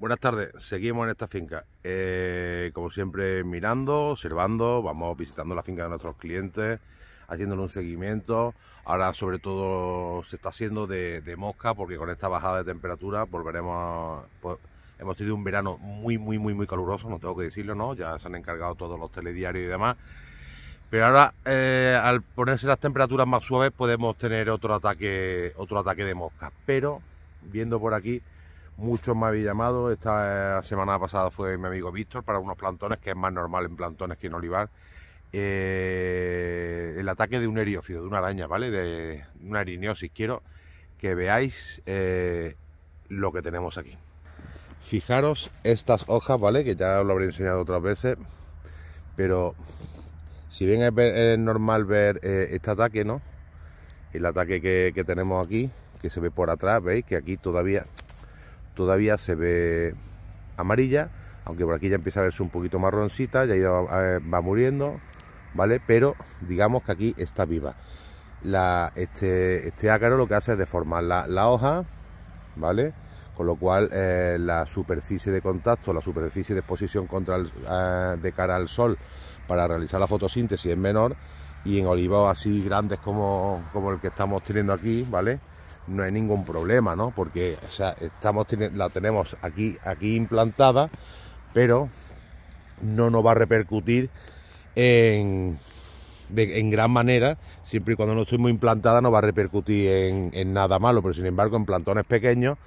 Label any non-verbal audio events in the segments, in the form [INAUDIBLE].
Buenas tardes, seguimos en esta finca. Eh, como siempre, mirando, observando, vamos visitando la finca de nuestros clientes, haciéndole un seguimiento. Ahora, sobre todo, se está haciendo de, mosca porque con esta bajada de temperatura volveremos pues, hemos tenido un verano muy, muy, muy, muy caluroso, no tengo que decirlo, ¿no? Ya se han encargado todos los telediarios y demás. Pero ahora, eh, al ponerse las temperaturas más suaves, podemos tener otro ataque, otro ataque de mosca. Pero, viendo por aquí, Muchos me habéis llamado, esta eh, semana pasada fue mi amigo Víctor para unos plantones, que es más normal en plantones que en olivar. Eh, el ataque de un heriófido de una araña, ¿vale? De una si Quiero que veáis eh, lo que tenemos aquí. Fijaros estas hojas, ¿vale? Que ya lo habré enseñado otras veces, pero si bien es, normal ver este ataque, ¿no? El ataque que, que tenemos aquí, que se ve por atrás, ¿veis? Que aquí todavía todavía se ve amarilla, aunque por aquí ya empieza a verse un poquito marroncita, ya va, eh, va muriendo, ¿vale? Pero digamos que aquí está viva. La, este, este ácaro lo que hace es deformar la, hoja, ¿vale? Con lo cual eh, la superficie de contacto, la superficie de exposición contra el, eh, de cara al sol para realizar la fotosíntesis es menor y en olivos así grandes como, como el que estamos teniendo aquí, ¿vale? no hay ningún problema, ¿no? Porque o sea, estamos, la tenemos aquí, aquí implantada, pero no nos va a repercutir en, en gran manera, siempre y cuando no muy implantada no va a repercutir en, nada malo, pero sin embargo en plantones pequeños,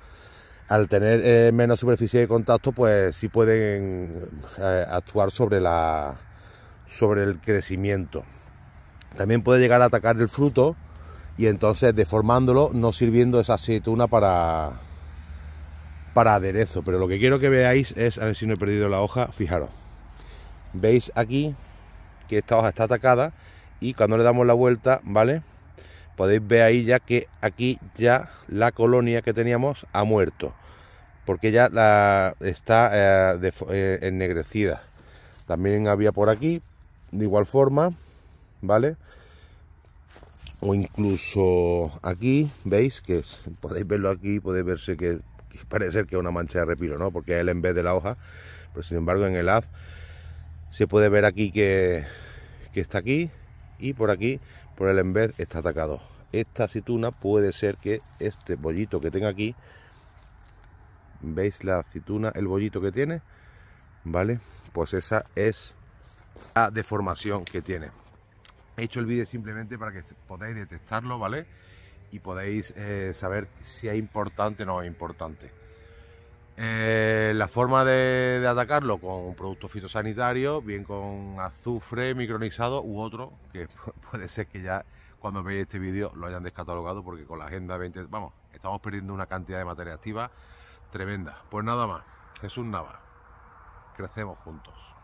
al tener eh, menos superficie de contacto, pues sí pueden eh, actuar sobre, la, sobre el crecimiento. También puede llegar a atacar el fruto, y entonces deformándolo, no sirviendo esa aceituna para, para aderezo. Pero lo que quiero que veáis es, a ver si no he perdido la hoja, fijaros. Veis aquí que esta hoja está atacada y cuando le damos la vuelta, ¿vale? Podéis ver ahí ya que aquí ya la colonia que teníamos ha muerto. Porque ya la, está eh, eh, ennegrecida. También había por aquí, de igual forma, ¿vale? vale o incluso aquí, veis que podéis verlo aquí, podéis verse que, parece que es una mancha de repilo, ¿no? Porque es el en vez de la hoja, pero sin embargo en el haz se puede ver aquí que, está aquí y por aquí, por el en vez, está atacado. Esta aceituna puede ser que este bollito que tenga aquí, ¿veis la aceituna, el bollito que tiene? ¿Vale? Pues esa es la deformación que tiene. He hecho el vídeo simplemente para que podáis detectarlo, ¿vale? Y podáis eh, saber si es importante o no es importante. Eh, la forma de, atacarlo con un producto fitosanitario, bien con azufre micronizado u otro, que [LAUGHS] puede ser que ya cuando veáis este vídeo lo hayan descatalogado porque con la Agenda 20, vamos, estamos perdiendo una cantidad de materia activa tremenda. Pues nada más, es Jesús Nava, crecemos juntos.